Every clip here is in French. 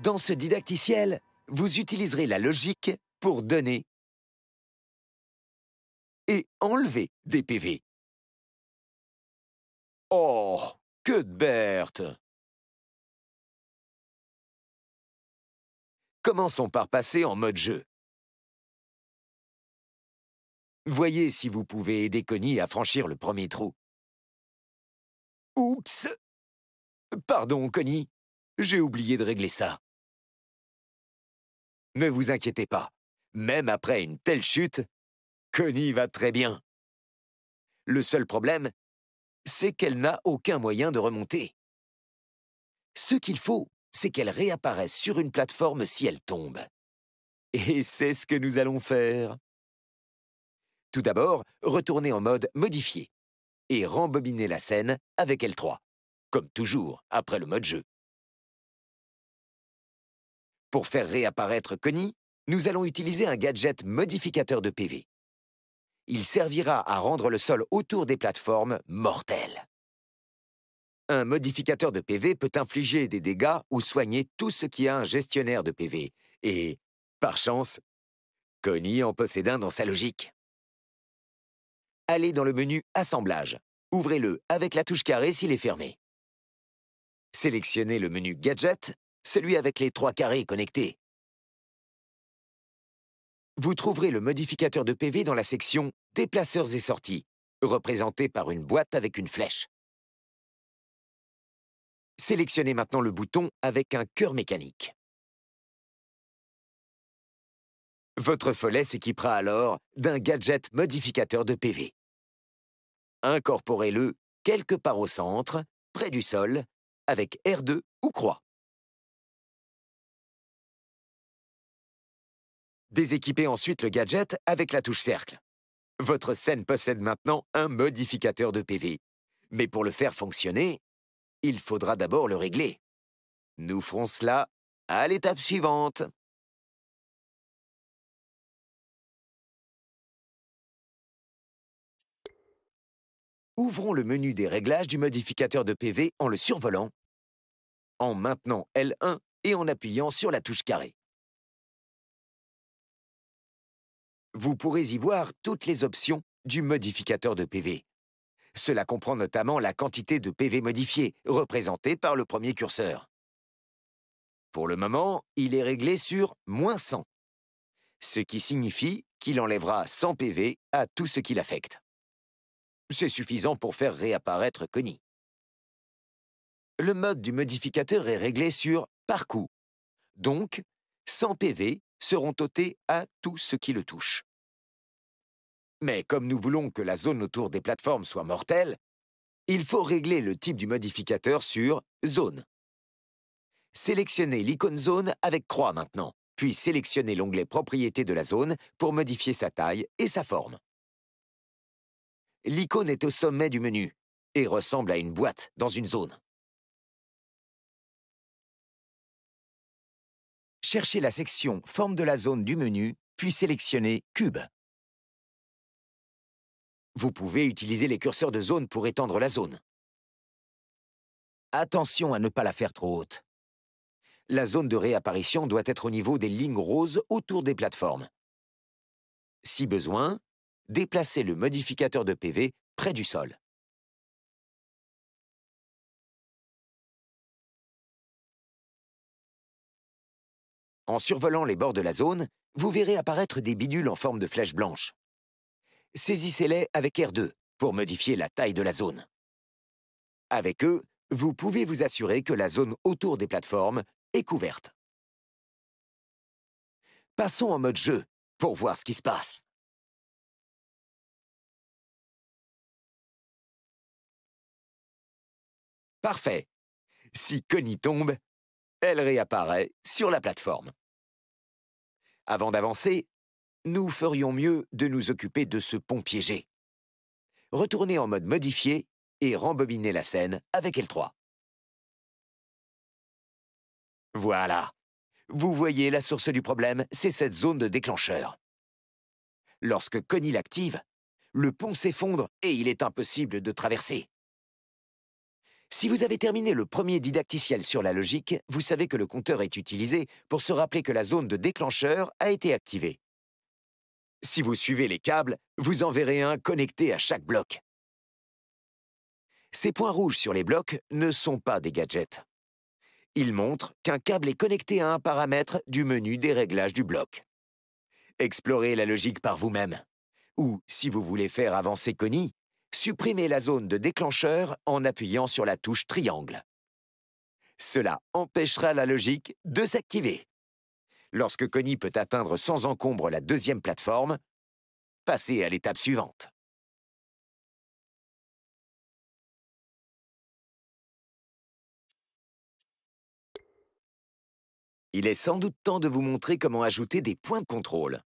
Dans ce didacticiel, vous utiliserez la logique pour donner et enlever des PV. Oh, que de Berthe Commençons par passer en mode jeu. Voyez si vous pouvez aider Connie à franchir le premier trou. Oups Pardon, Connie, j'ai oublié de régler ça. Ne vous inquiétez pas, même après une telle chute, Connie va très bien. Le seul problème, c'est qu'elle n'a aucun moyen de remonter. Ce qu'il faut, c'est qu'elle réapparaisse sur une plateforme si elle tombe. Et c'est ce que nous allons faire. Tout d'abord, retournez en mode modifié et rembobinez la scène avec L3, comme toujours après le mode jeu. Pour faire réapparaître Connie, nous allons utiliser un gadget modificateur de PV. Il servira à rendre le sol autour des plateformes mortel. Un modificateur de PV peut infliger des dégâts ou soigner tout ce qui a un gestionnaire de PV. Et, par chance, Connie en possède un dans sa logique. Allez dans le menu Assemblage. Ouvrez-le avec la touche carrée s'il est fermé. Sélectionnez le menu Gadget celui avec les trois carrés connectés. Vous trouverez le modificateur de PV dans la section « Déplaceurs et sorties », représenté par une boîte avec une flèche. Sélectionnez maintenant le bouton avec un cœur mécanique. Votre follet s'équipera alors d'un gadget modificateur de PV. Incorporez-le quelque part au centre, près du sol, avec R2 ou croix. Déséquipez ensuite le gadget avec la touche cercle. Votre scène possède maintenant un modificateur de PV. Mais pour le faire fonctionner, il faudra d'abord le régler. Nous ferons cela à l'étape suivante. Ouvrons le menu des réglages du modificateur de PV en le survolant, en maintenant L1 et en appuyant sur la touche carré. vous pourrez y voir toutes les options du modificateur de PV. Cela comprend notamment la quantité de PV modifiée, représentée par le premier curseur. Pour le moment, il est réglé sur moins 100, ce qui signifie qu'il enlèvera 100 PV à tout ce qui l'affecte. C'est suffisant pour faire réapparaître Connie. Le mode du modificateur est réglé sur coup », Donc, 100 PV seront ôtés à tout ce qui le touche. Mais comme nous voulons que la zone autour des plateformes soit mortelle, il faut régler le type du modificateur sur Zone. Sélectionnez l'icône Zone avec croix maintenant, puis sélectionnez l'onglet Propriétés de la zone pour modifier sa taille et sa forme. L'icône est au sommet du menu et ressemble à une boîte dans une zone. Cherchez la section Forme de la zone du menu, puis sélectionnez Cube. Vous pouvez utiliser les curseurs de zone pour étendre la zone. Attention à ne pas la faire trop haute. La zone de réapparition doit être au niveau des lignes roses autour des plateformes. Si besoin, déplacez le modificateur de PV près du sol. En survolant les bords de la zone, vous verrez apparaître des bidules en forme de flèches blanches saisissez-les avec R2 pour modifier la taille de la zone. Avec eux, vous pouvez vous assurer que la zone autour des plateformes est couverte. Passons en mode jeu pour voir ce qui se passe. Parfait. Si Connie tombe, elle réapparaît sur la plateforme. Avant d'avancer, nous ferions mieux de nous occuper de ce pont piégé. Retournez en mode modifié et rembobinez la scène avec L3. Voilà. Vous voyez, la source du problème, c'est cette zone de déclencheur. Lorsque Connie l'active, le pont s'effondre et il est impossible de traverser. Si vous avez terminé le premier didacticiel sur la logique, vous savez que le compteur est utilisé pour se rappeler que la zone de déclencheur a été activée. Si vous suivez les câbles, vous en verrez un connecté à chaque bloc. Ces points rouges sur les blocs ne sont pas des gadgets. Ils montrent qu'un câble est connecté à un paramètre du menu des réglages du bloc. Explorez la logique par vous-même. Ou, si vous voulez faire avancer Connie, supprimez la zone de déclencheur en appuyant sur la touche triangle. Cela empêchera la logique de s'activer. Lorsque Connie peut atteindre sans encombre la deuxième plateforme, passez à l'étape suivante. Il est sans doute temps de vous montrer comment ajouter des points de contrôle.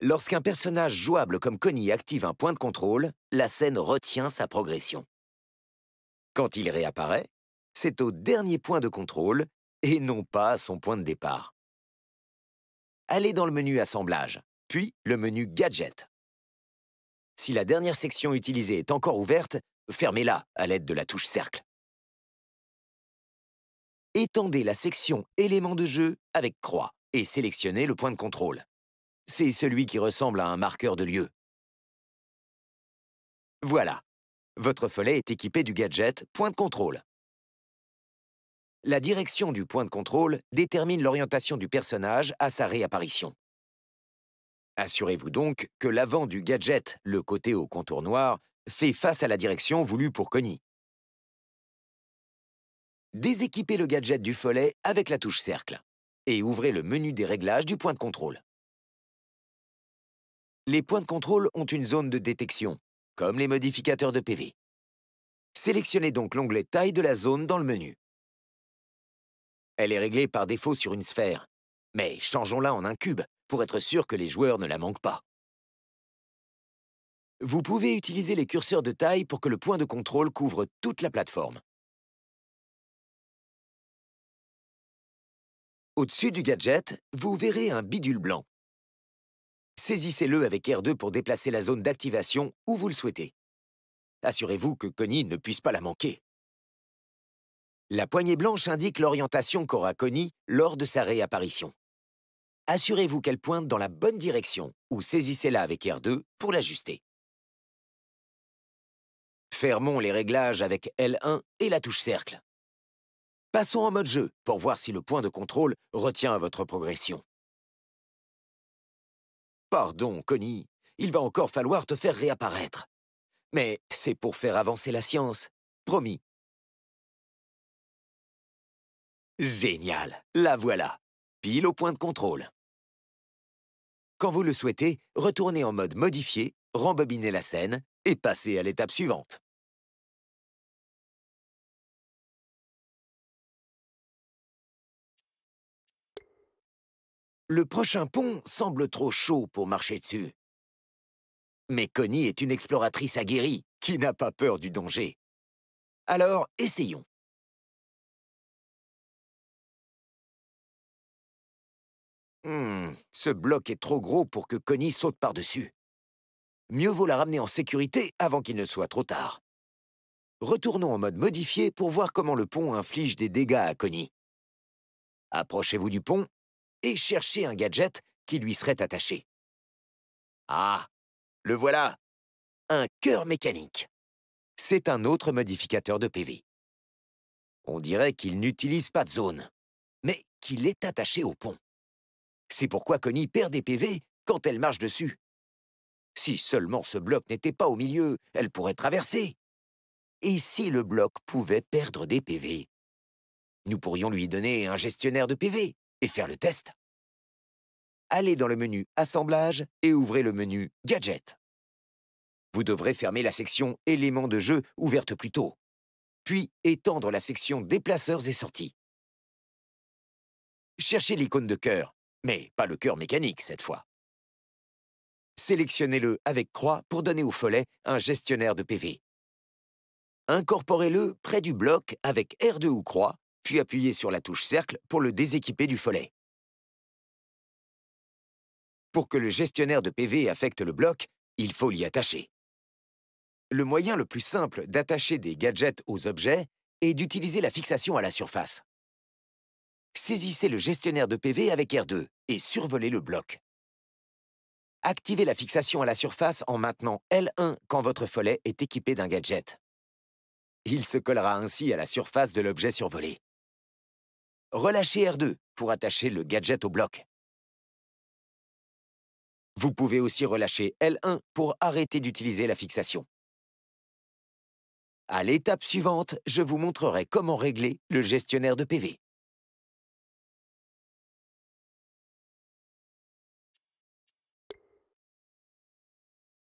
Lorsqu'un personnage jouable comme Connie active un point de contrôle, la scène retient sa progression. Quand il réapparaît, c'est au dernier point de contrôle et non pas son point de départ. Allez dans le menu Assemblage, puis le menu Gadget. Si la dernière section utilisée est encore ouverte, fermez-la à l'aide de la touche Cercle. Étendez la section Éléments de jeu avec croix et sélectionnez le point de contrôle. C'est celui qui ressemble à un marqueur de lieu. Voilà, votre follet est équipé du gadget Point de contrôle la direction du point de contrôle détermine l'orientation du personnage à sa réapparition. Assurez-vous donc que l'avant du gadget, le côté au contour noir, fait face à la direction voulue pour Connie. Déséquipez le gadget du follet avec la touche cercle et ouvrez le menu des réglages du point de contrôle. Les points de contrôle ont une zone de détection, comme les modificateurs de PV. Sélectionnez donc l'onglet Taille de la zone dans le menu. Elle est réglée par défaut sur une sphère. Mais changeons-la en un cube pour être sûr que les joueurs ne la manquent pas. Vous pouvez utiliser les curseurs de taille pour que le point de contrôle couvre toute la plateforme. Au-dessus du gadget, vous verrez un bidule blanc. Saisissez-le avec R2 pour déplacer la zone d'activation où vous le souhaitez. Assurez-vous que Connie ne puisse pas la manquer. La poignée blanche indique l'orientation qu'aura Connie lors de sa réapparition. Assurez-vous qu'elle pointe dans la bonne direction ou saisissez-la avec R2 pour l'ajuster. Fermons les réglages avec L1 et la touche cercle. Passons en mode jeu pour voir si le point de contrôle retient votre progression. Pardon, Connie, il va encore falloir te faire réapparaître. Mais c'est pour faire avancer la science. Promis, Génial, la voilà, pile au point de contrôle. Quand vous le souhaitez, retournez en mode modifié, rembobinez la scène et passez à l'étape suivante. Le prochain pont semble trop chaud pour marcher dessus. Mais Connie est une exploratrice aguerrie qui n'a pas peur du danger. Alors, essayons. Hmm, ce bloc est trop gros pour que Connie saute par-dessus. Mieux vaut la ramener en sécurité avant qu'il ne soit trop tard. Retournons en mode modifié pour voir comment le pont inflige des dégâts à Connie. Approchez-vous du pont et cherchez un gadget qui lui serait attaché. Ah, le voilà Un cœur mécanique. C'est un autre modificateur de PV. On dirait qu'il n'utilise pas de zone, mais qu'il est attaché au pont. C'est pourquoi Connie perd des PV quand elle marche dessus. Si seulement ce bloc n'était pas au milieu, elle pourrait traverser. Et si le bloc pouvait perdre des PV Nous pourrions lui donner un gestionnaire de PV et faire le test. Allez dans le menu Assemblage et ouvrez le menu Gadget. Vous devrez fermer la section Éléments de jeu ouverte plus tôt, puis étendre la section Déplaceurs et sorties. Cherchez l'icône de cœur mais pas le cœur mécanique cette fois. Sélectionnez-le avec croix pour donner au follet un gestionnaire de PV. Incorporez-le près du bloc avec R2 ou croix, puis appuyez sur la touche cercle pour le déséquiper du follet. Pour que le gestionnaire de PV affecte le bloc, il faut l'y attacher. Le moyen le plus simple d'attacher des gadgets aux objets est d'utiliser la fixation à la surface saisissez le gestionnaire de PV avec R2 et survolez le bloc. Activez la fixation à la surface en maintenant L1 quand votre follet est équipé d'un gadget. Il se collera ainsi à la surface de l'objet survolé. Relâchez R2 pour attacher le gadget au bloc. Vous pouvez aussi relâcher L1 pour arrêter d'utiliser la fixation. À l'étape suivante, je vous montrerai comment régler le gestionnaire de PV.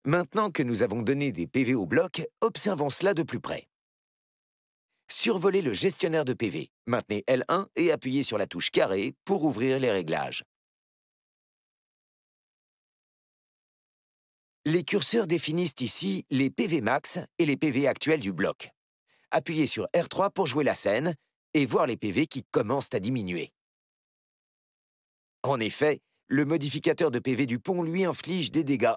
Maintenant que nous avons donné des PV au bloc, observons cela de plus près. Survolez le gestionnaire de PV. Maintenez L1 et appuyez sur la touche carré pour ouvrir les réglages. Les curseurs définissent ici les PV max et les PV actuels du bloc. Appuyez sur R3 pour jouer la scène et voir les PV qui commencent à diminuer. En effet, le modificateur de PV du pont lui inflige des dégâts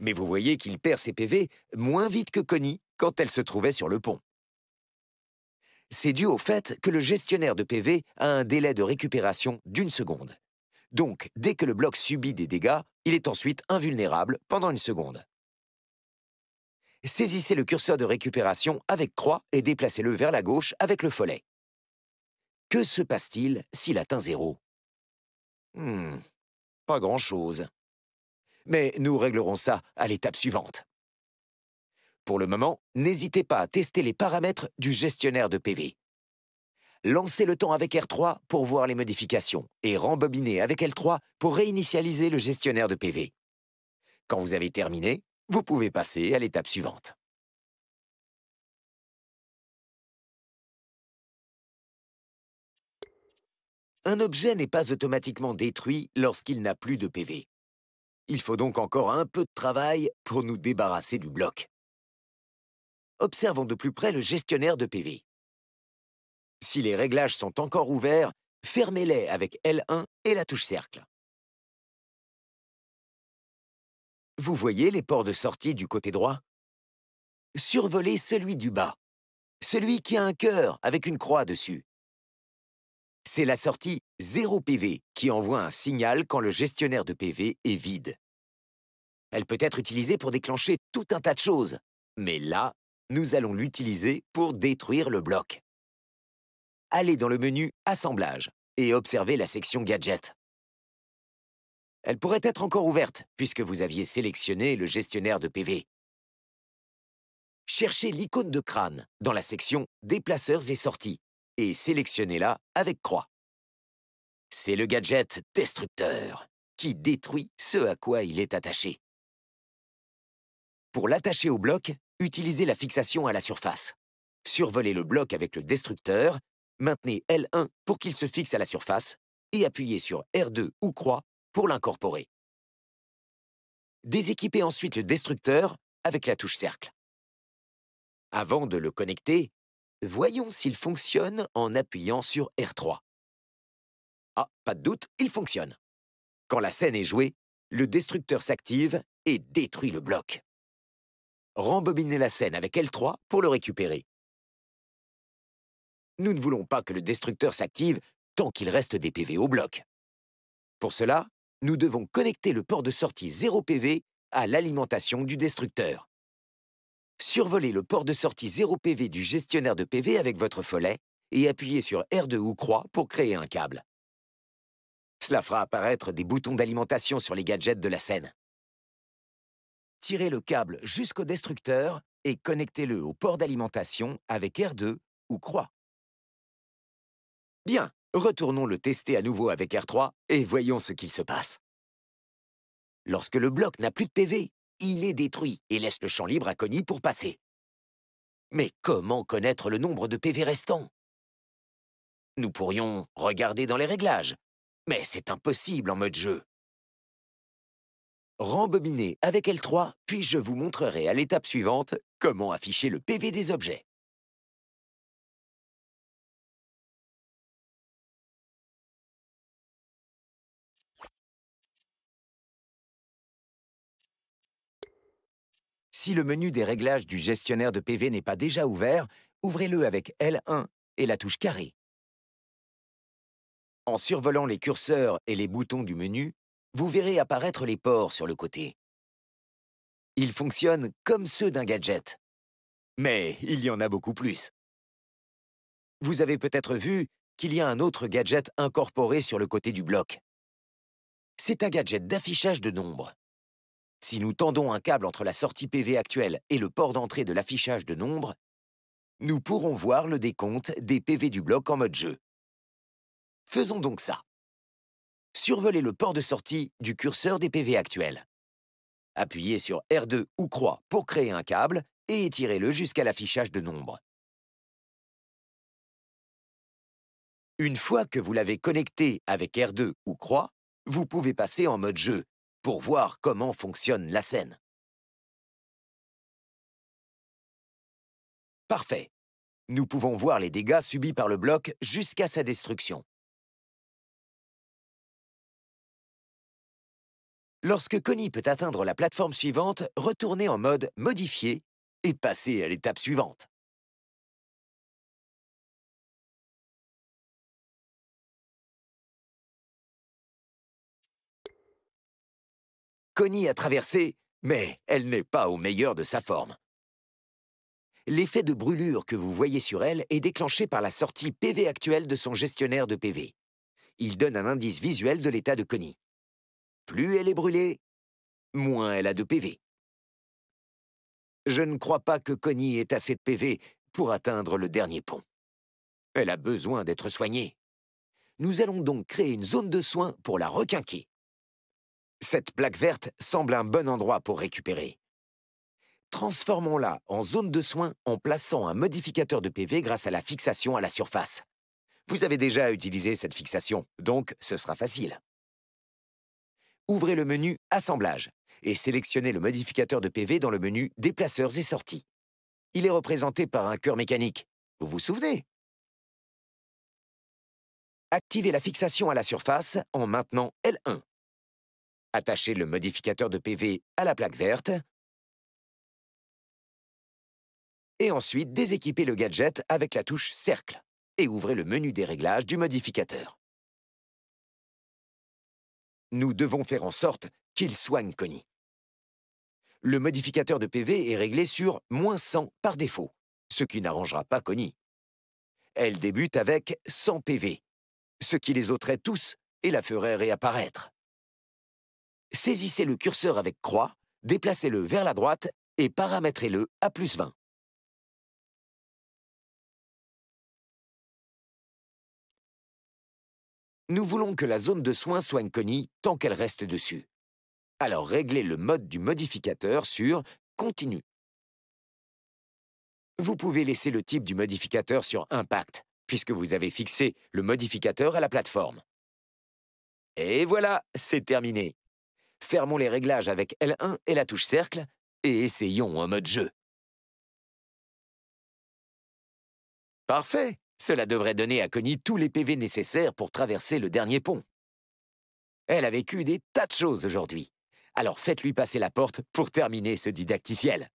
mais vous voyez qu'il perd ses PV moins vite que Connie quand elle se trouvait sur le pont. C'est dû au fait que le gestionnaire de PV a un délai de récupération d'une seconde. Donc, dès que le bloc subit des dégâts, il est ensuite invulnérable pendant une seconde. Saisissez le curseur de récupération avec croix et déplacez-le vers la gauche avec le follet. Que se passe-t-il s'il atteint zéro Hmm, pas grand-chose mais nous réglerons ça à l'étape suivante. Pour le moment, n'hésitez pas à tester les paramètres du gestionnaire de PV. Lancez le temps avec R3 pour voir les modifications et rembobinez avec L3 pour réinitialiser le gestionnaire de PV. Quand vous avez terminé, vous pouvez passer à l'étape suivante. Un objet n'est pas automatiquement détruit lorsqu'il n'a plus de PV. Il faut donc encore un peu de travail pour nous débarrasser du bloc. Observons de plus près le gestionnaire de PV. Si les réglages sont encore ouverts, fermez-les avec L1 et la touche cercle. Vous voyez les ports de sortie du côté droit Survolez celui du bas, celui qui a un cœur avec une croix dessus. C'est la sortie 0 PV qui envoie un signal quand le gestionnaire de PV est vide. Elle peut être utilisée pour déclencher tout un tas de choses, mais là, nous allons l'utiliser pour détruire le bloc. Allez dans le menu Assemblage et observez la section Gadget. Elle pourrait être encore ouverte puisque vous aviez sélectionné le gestionnaire de PV. Cherchez l'icône de crâne dans la section Déplaceurs et sorties et sélectionnez-la avec croix. C'est le gadget destructeur qui détruit ce à quoi il est attaché. Pour l'attacher au bloc, utilisez la fixation à la surface. Survolez le bloc avec le destructeur, maintenez L1 pour qu'il se fixe à la surface et appuyez sur R2 ou croix pour l'incorporer. Déséquipez ensuite le destructeur avec la touche cercle. Avant de le connecter, Voyons s'il fonctionne en appuyant sur R3. Ah, pas de doute, il fonctionne. Quand la scène est jouée, le destructeur s'active et détruit le bloc. Rembobinez la scène avec L3 pour le récupérer. Nous ne voulons pas que le destructeur s'active tant qu'il reste des PV au bloc. Pour cela, nous devons connecter le port de sortie 0 PV à l'alimentation du destructeur survolez le port de sortie 0 PV du gestionnaire de PV avec votre follet et appuyez sur R2 ou croix pour créer un câble. Cela fera apparaître des boutons d'alimentation sur les gadgets de la scène. Tirez le câble jusqu'au destructeur et connectez-le au port d'alimentation avec R2 ou croix. Bien, retournons le tester à nouveau avec R3 et voyons ce qu'il se passe. Lorsque le bloc n'a plus de PV, il est détruit et laisse le champ libre à Connie pour passer. Mais comment connaître le nombre de PV restants Nous pourrions regarder dans les réglages, mais c'est impossible en mode jeu. Rembobinez avec L3, puis je vous montrerai à l'étape suivante comment afficher le PV des objets. Si le menu des réglages du gestionnaire de PV n'est pas déjà ouvert, ouvrez-le avec L1 et la touche carré. En survolant les curseurs et les boutons du menu, vous verrez apparaître les ports sur le côté. Ils fonctionnent comme ceux d'un gadget. Mais il y en a beaucoup plus. Vous avez peut-être vu qu'il y a un autre gadget incorporé sur le côté du bloc. C'est un gadget d'affichage de nombres. Si nous tendons un câble entre la sortie PV actuelle et le port d'entrée de l'affichage de nombres, nous pourrons voir le décompte des PV du bloc en mode jeu. Faisons donc ça. Survolez le port de sortie du curseur des PV actuels. Appuyez sur R2 ou croix pour créer un câble et étirez-le jusqu'à l'affichage de nombres. Une fois que vous l'avez connecté avec R2 ou croix, vous pouvez passer en mode jeu pour voir comment fonctionne la scène. Parfait. Nous pouvons voir les dégâts subis par le bloc jusqu'à sa destruction. Lorsque Connie peut atteindre la plateforme suivante, retournez en mode « modifié et passez à l'étape suivante. Connie a traversé, mais elle n'est pas au meilleur de sa forme. L'effet de brûlure que vous voyez sur elle est déclenché par la sortie PV actuelle de son gestionnaire de PV. Il donne un indice visuel de l'état de Connie. Plus elle est brûlée, moins elle a de PV. Je ne crois pas que Connie ait assez de PV pour atteindre le dernier pont. Elle a besoin d'être soignée. Nous allons donc créer une zone de soins pour la requinquer. Cette plaque verte semble un bon endroit pour récupérer. Transformons-la en zone de soins en plaçant un modificateur de PV grâce à la fixation à la surface. Vous avez déjà utilisé cette fixation, donc ce sera facile. Ouvrez le menu Assemblage et sélectionnez le modificateur de PV dans le menu Déplaceurs et sorties. Il est représenté par un cœur mécanique. Vous vous souvenez Activez la fixation à la surface en maintenant L1. Attachez le modificateur de PV à la plaque verte et ensuite déséquipez le gadget avec la touche Cercle et ouvrez le menu des réglages du modificateur. Nous devons faire en sorte qu'il soigne Connie. Le modificateur de PV est réglé sur moins 100 par défaut, ce qui n'arrangera pas Connie. Elle débute avec 100 PV, ce qui les ôterait tous et la ferait réapparaître saisissez le curseur avec croix, déplacez-le vers la droite et paramétrez-le à plus 20. Nous voulons que la zone de soins soit inconnue tant qu'elle reste dessus. Alors réglez le mode du modificateur sur « Continue ». Vous pouvez laisser le type du modificateur sur « Impact » puisque vous avez fixé le modificateur à la plateforme. Et voilà, c'est terminé fermons les réglages avec L1 et la touche cercle, et essayons en mode jeu. Parfait Cela devrait donner à Connie tous les PV nécessaires pour traverser le dernier pont. Elle a vécu des tas de choses aujourd'hui. Alors faites-lui passer la porte pour terminer ce didacticiel.